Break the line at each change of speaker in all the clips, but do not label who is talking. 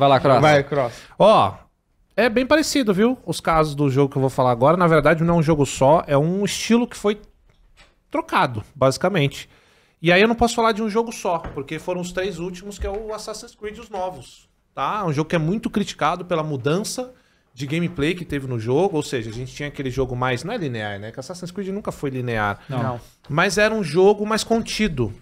Vai lá, Cross. Vai, Cross. Ó, é bem parecido, viu? Os casos do jogo que eu vou falar agora. Na verdade, não é um jogo só, é um estilo que foi trocado, basicamente. E aí eu não posso falar de um jogo só, porque foram os três últimos que é o Assassin's Creed os novos, tá? É um jogo que é muito criticado pela mudança de gameplay que teve no jogo, ou seja, a gente tinha aquele jogo mais não é linear, né? Que Assassin's Creed nunca foi linear, não. não. Mas era um jogo mais contido.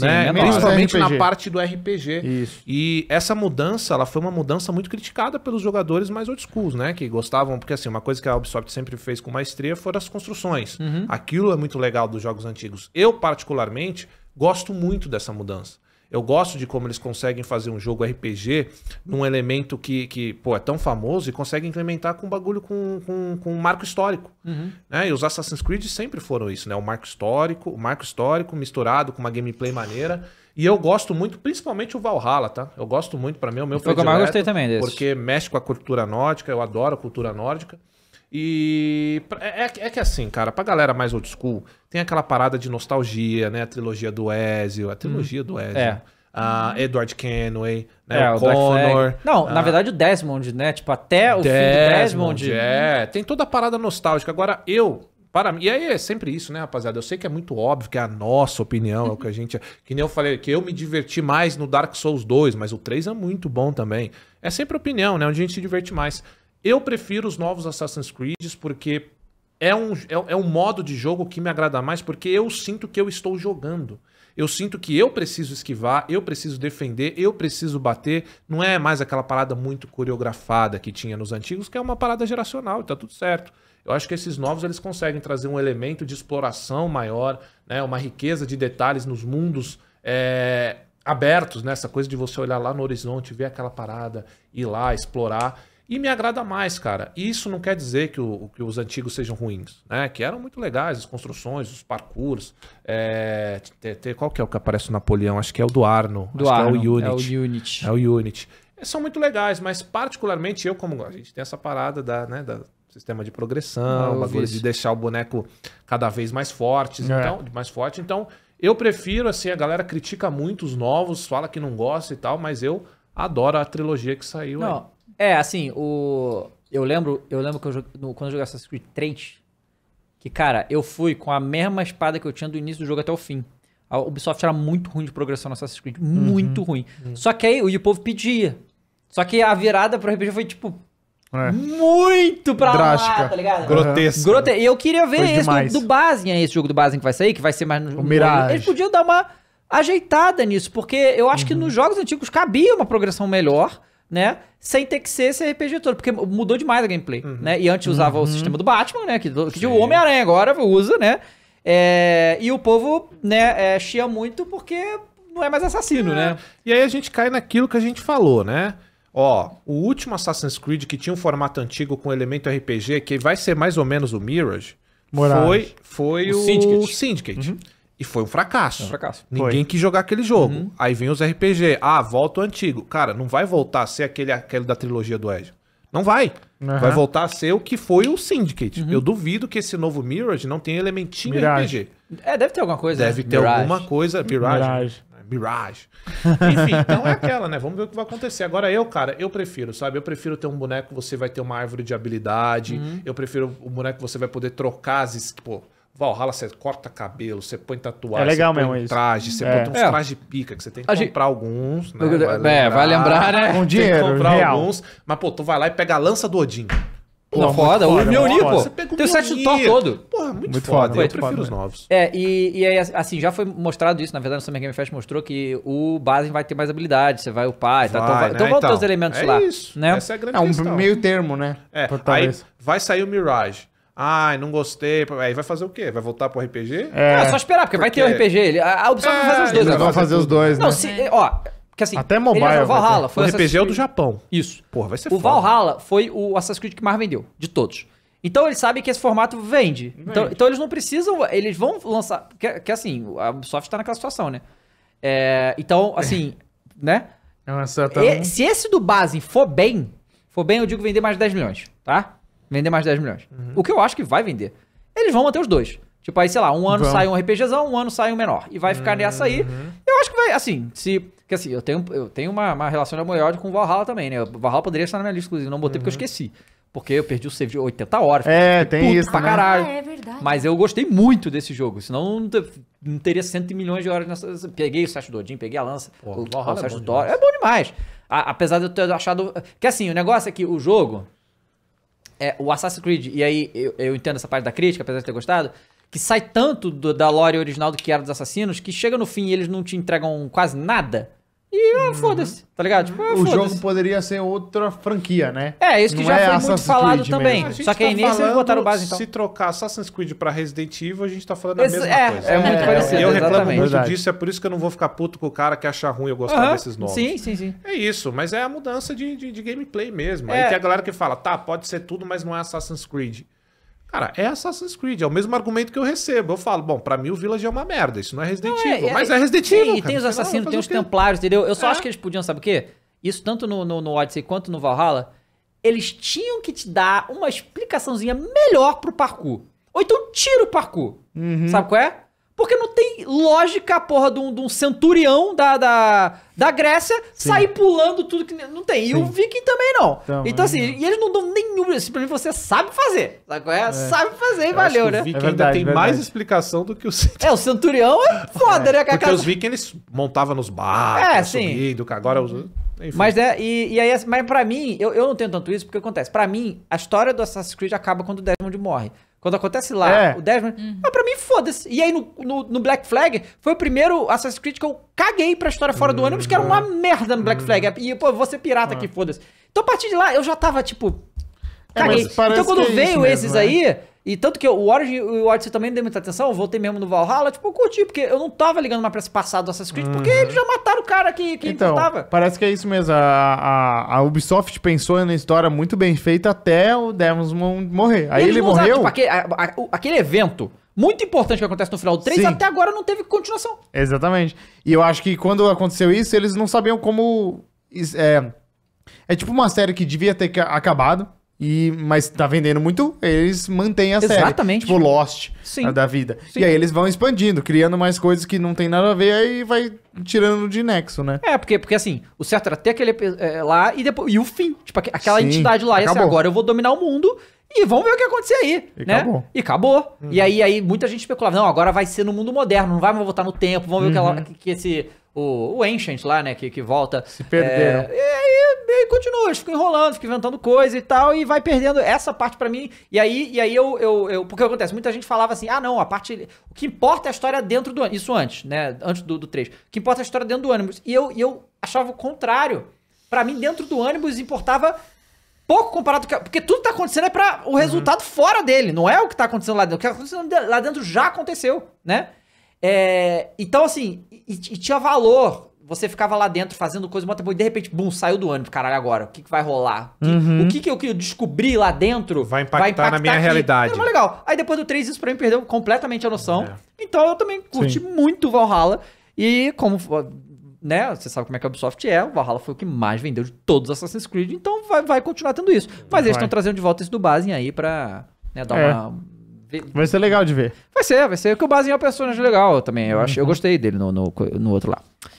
Sim, né? Principalmente na parte do RPG. Isso. E essa mudança, ela foi uma mudança muito criticada pelos jogadores mais old schools, né? Que gostavam, porque assim, uma coisa que a Ubisoft sempre fez com maestria foram as construções. Uhum. Aquilo é muito legal dos jogos antigos. Eu, particularmente, gosto muito dessa mudança. Eu gosto de como eles conseguem fazer um jogo RPG num elemento que, que pô, é tão famoso e conseguem implementar com bagulho com, com, com um marco histórico. Uhum. Né? E os Assassin's Creed sempre foram isso, né? O marco histórico, o marco histórico misturado com uma gameplay maneira. E eu gosto muito, principalmente o Valhalla, tá? Eu gosto muito, para mim, é o meu Foi o que eu mais gostei também desse. Porque mexe com a cultura nórdica, eu adoro a cultura nórdica. E é, é, é, que assim, cara, pra galera mais old school, tem aquela parada de nostalgia, né? A trilogia do Ezio, a trilogia hum. do Ezio. É. Uh, Edward Kenway, né? É, o, Connor. Não, na verdade o Desmond, né? Tipo, até o Desmond, fim do Desmond. É, tem toda a parada nostálgica. Agora, eu, para mim, e aí é sempre isso, né, rapaziada? Eu sei que é muito óbvio que é a nossa opinião, é o que a gente. Que nem eu falei, que eu me diverti mais no Dark Souls 2, mas o 3 é muito bom também. É sempre opinião, né? Onde a gente se diverte mais. Eu prefiro os novos Assassin's Creed porque é um, é, é um modo de jogo que me agrada mais, porque eu sinto que eu estou jogando. Eu sinto que eu preciso esquivar, eu preciso defender, eu preciso bater. Não é mais aquela parada muito coreografada que tinha nos antigos, que é uma parada geracional e tá tudo certo. Eu acho que esses novos eles conseguem trazer um elemento de exploração maior, né? uma riqueza de detalhes nos mundos é, abertos, né? essa coisa de você olhar lá no horizonte, ver aquela parada, ir lá, explorar. E me agrada mais, cara. Isso não quer dizer que, o, que os antigos sejam ruins, né? Que eram muito legais, as construções, os parkours. É, qual que é o que aparece no Napoleão? Acho que é o do Arno. Do é Arno, é o Unity. É o Unity. É São muito legais, mas particularmente eu, como a gente tem essa parada da, né, da sistema de progressão, bagulho de deixar o boneco cada vez mais forte, é. então, mais forte. Então, eu prefiro, assim, a galera critica muito os novos, fala que não gosta e tal, mas eu adoro a trilogia que saiu. Não, é, assim, o. Eu lembro, eu lembro que eu quando eu joguei Assassin's Creed 3,
que, cara, eu fui com a mesma espada que eu tinha do início do jogo até o fim. A Ubisoft era muito ruim de progressão no Assassin's Creed. Uhum. Muito uhum, ruim. Uhum. Só que aí o povo pedia. Só que a virada pro RPG foi, tipo, é. Muito pra Drástica. lá, tá ligado? Uhum. Grotesco. Grote... Eu queria ver Foi esse do, do Basin, é esse jogo do Basin que vai sair, que vai ser mais... no. Eles podiam dar uma ajeitada nisso, porque eu acho uhum. que nos jogos antigos cabia uma progressão melhor né? Sem ter que ser esse RPG todo, porque mudou demais a gameplay, uhum. né? E antes usava uhum. o sistema do Batman, né? Que, que o Homem-Aranha agora usa, né? É, e o povo, né, é, chia muito porque
não é mais assassino, é. né? E aí a gente cai naquilo que a gente falou, né? Ó, o último Assassin's Creed que tinha um formato antigo com elemento RPG, que vai ser mais ou menos o Mirage, Morage. foi, foi o, o Syndicate. Syndicate. Uhum. E foi um fracasso. Um fracasso. Ninguém foi. quis jogar aquele jogo. Uhum. Aí vem os RPG. Ah, volta o antigo. Cara, não vai voltar a ser aquele, aquele da trilogia do Edge. Não vai. Uhum. Vai voltar a ser o que foi o Syndicate. Uhum. Eu duvido que esse novo Mirage não tenha elementinho Mirage. RPG. É, deve ter alguma coisa. Deve né? ter Mirage. alguma coisa. Mirage. Mirage. Mirage. Enfim, então é aquela, né? Vamos ver o que vai acontecer. Agora eu, cara, eu prefiro, sabe? Eu prefiro ter um boneco, você vai ter uma árvore de habilidade. Uhum. Eu prefiro um boneco, você vai poder trocar as... Pô, Valhalla, você corta cabelo, você põe tatuagem, é legal você põe mesmo traje, você é. põe uns é. trajes de pica, que você tem que comprar alguns, né? Vai é, lembrar, é, vai lembrar, né? Com dinheiro, tem que comprar real. alguns, mas pô, tu vai lá e pega a lança do Odin. Pô, não, foda, foda, o Mjolnir, pô. Você pegou o Tem o set Thor todo. Porra, muito, muito foda. foda. Eu muito prefiro foda, os novos.
É, e, e aí, assim, já foi mostrado isso, na verdade, no Summer Game Fest mostrou que o Basin vai ter mais habilidade, você vai upar e tal. Tá, então, né? então vão ter os elementos é lá. Isso. Né? Essa é a grande é, um meio
termo, né? É, aí vai sair o Mirage. Ai, não gostei. Aí vai fazer o quê? Vai voltar pro RPG? É, é só esperar, porque, porque, vai ter o RPG. Ele, a Ubisoft é, vai é, fazer os dois agora. Vai fazer os dois, não, né? Se, é,
ó, que assim, Até mobile. o Valhalla foi o RPG é o do
Japão. Isso. Porra, vai ser O foda.
Valhalla foi o Assassin's Creed que mais vendeu, de todos. Então eles sabem que esse formato vende. Então, vende. Então, então, eles não precisam. Eles vão lançar. Que, que assim, a Ubisoft tá naquela situação, né? É, então, assim, né? É e, se esse do base for bem, for bem, eu digo vender mais de 10 milhões, tá? Vender mais 10 milhões. Uhum. O que eu acho que vai vender. Eles vão manter os dois. Tipo, aí, sei lá, um ano Vão. sai um RPGzão, um ano sai um menor. E vai ficar uhum. nessa aí. Uhum. Eu acho que vai, assim, se. Porque assim, eu tenho, eu tenho uma, uma relação de amor com o Valhalla também, né? O Valhalla poderia estar na minha lista, inclusive, não botei uhum. porque eu uhum. esqueci. Porque eu perdi o save de 80 horas. É, tem isso. Pra né? caralho. Ah, é verdade. Mas eu gostei muito desse jogo. Senão não, não teria 100 milhões de horas nessa. Peguei o Sash Dodin, peguei a lança. Pô, o, Valhalla, o, o Sash é Thor. É bom demais. A, apesar de eu ter achado. Que assim, o negócio é que o jogo é, o Assassin's Creed, e aí eu, eu, entendo essa parte da crítica, apesar de ter gostado, que sai tanto do, da lore original do que era dos assassinos, que chega no fim e eles não te entregam quase nada ah, foda-se, tá ligado? Tipo, ah, o jogo poderia ser
outra franquia, né? É, isso que Não já é foi Assassin's muito falado Creed também. Só que tá aí nem vocês botaram base então. Se trocar Assassin's Creed pra Resident Evil, a gente tá falando da a mesma é, coisa. É, é muito é, parecido. Eu reclamo exatamente. muito disso, é por isso que eu não vou ficar puto com o cara que acha ruim eu gostar uhum. desses nomes. Sim, sim, sim. É isso, mas é a mudança de, de, de gameplay mesmo. É. Aí tem a galera que fala, tá, pode ser tudo, mas não é Assassin's Creed. Cara, é Assassin's Creed, é o mesmo argumento que eu recebo. Eu falo, bom, para mim o Village é uma merda, isso não é Resident é, Evil. é, mas é, é Resident Evil. Sim, tem os assassinos, tem os
templários, entendeu? Eu só é. acho que eles podiam, sabe o quê? Isso tanto no, no, no Odyssey quanto no Valhalla, eles tinham que te dar uma explicaçãozinha melhor pro parkour. Ou então tira o parkour. Uhum. Sabe qual é? Porque não tem lógica a porra de um, de um centurião da, da, da Grécia Sim. sair pulando tudo que. Não tem. E o Viking também não. Também então, então é assim, não. e eles não dão nenhum. mim você sabe fazer. Sabe, é? É. sabe fazer e valeu, né? O Viking é verdade, ainda tem verdade. mais
explicação do que o centurião. É, o centurião é foda, é. né? Porque casa... os Vikings eles montavam nos barcos, é, né, subindo, agora os.
Enfim. Mas, né, e, e aí, mas pra mim, eu, eu não tenho tanto isso, porque acontece. Pra mim, a história do Assassin's Creed acaba quando o Desmond morre. Quando acontece lá, é. o Desmond. Uhum. Mas ah, pra mim, foda-se. E aí no, no, no, Black Flag, foi o primeiro Assassin's Creed que eu caguei pra história fora uhum. do hum, ônibus, que era uma é. merda no Black Flag. Hum. E, pô, você pirata aqui, ah. foda-se. Então a partir de lá, eu já tava tipo. Tá, então quando é veio é esses mesmo, aí, né? e tanto que o Origin e o Odyssey também não dei muita atenção, eu voltei mesmo no Valhalla, tipo, eu curti, porque eu não tava ligando mais pra esse passado do Assassin's Creed, uhum. porque eles já mataram o cara que, que então, importava. Parece que é isso mesmo, a, a, a Ubisoft pensou na história muito bem feita até o Demons morrer. Aí ele morreu... tipo, aquele, a, a, aquele evento muito importante que acontece no final do 3, Sim. até agora não teve continuação. Exatamente. E eu acho que quando aconteceu isso, eles não sabiam como. É, é tipo uma série que devia ter acabado. E, mas tá vendendo muito, eles mantêm a série. Exatamente. Tipo Lost Sim. da vida. Sim. E aí eles vão expandindo, criando mais coisas que não tem nada a ver, aí vai tirando de nexo, né? É, porque, porque assim, o certo era até aquele é, lá e depois e o fim. Tipo, aquela Sim, entidade lá, assim, agora eu vou dominar o mundo e vamos ver o que acontecer aí, e né? Acabou. E acabou. Uhum. E aí, aí muita gente especulava, não, agora vai ser no mundo moderno, não vai voltar no tempo, vamos ver uhum. que, que, que esse o, o Ancient lá, né, que, que volta. Se perderam. É, e, e, e continua, eles ficam enrolando, ficam inventando coisa e tal, e vai perdendo essa parte para mim. E aí, e aí eu, eu, eu. Porque acontece, muita gente falava assim, ah, não, a parte. O que importa é a história dentro do Isso antes, né? Antes do, do 3. O que importa é a história dentro do ônibus. E eu, e eu achava o contrário. para mim, dentro do ônibus importava pouco comparado com. Porque tudo que tá acontecendo é pra o uhum. resultado uhum. fora dele, não é o que tá acontecendo lá dentro. O que tá acontecendo lá dentro já aconteceu, né? É, então, assim, e, e tinha valor você ficava lá dentro fazendo coisa, e de repente, bum, saiu do ânimo, caralho, agora, o que, que vai rolar? Uhum. O que, que, eu, que eu descobri lá dentro vai impactar, vai impactar na minha aqui. realidade. Era legal. Aí depois do 3, isso pra mim perdeu completamente a noção. É. Então eu também curti Sim. muito Valhalla. E como, né, você sabe como é que a Ubisoft é, o Valhalla foi o que mais vendeu de todos os Assassin's Creed, então vai, vai continuar tendo isso. Mas vai. eles estão trazendo de volta isso do Basin aí pra né, dar é. uma Vai ser legal de ver. Vai ser, vai ser. Porque o Basinho é uma personagem né, legal também. Eu, uhum. acho, eu gostei dele no, no, no outro lá.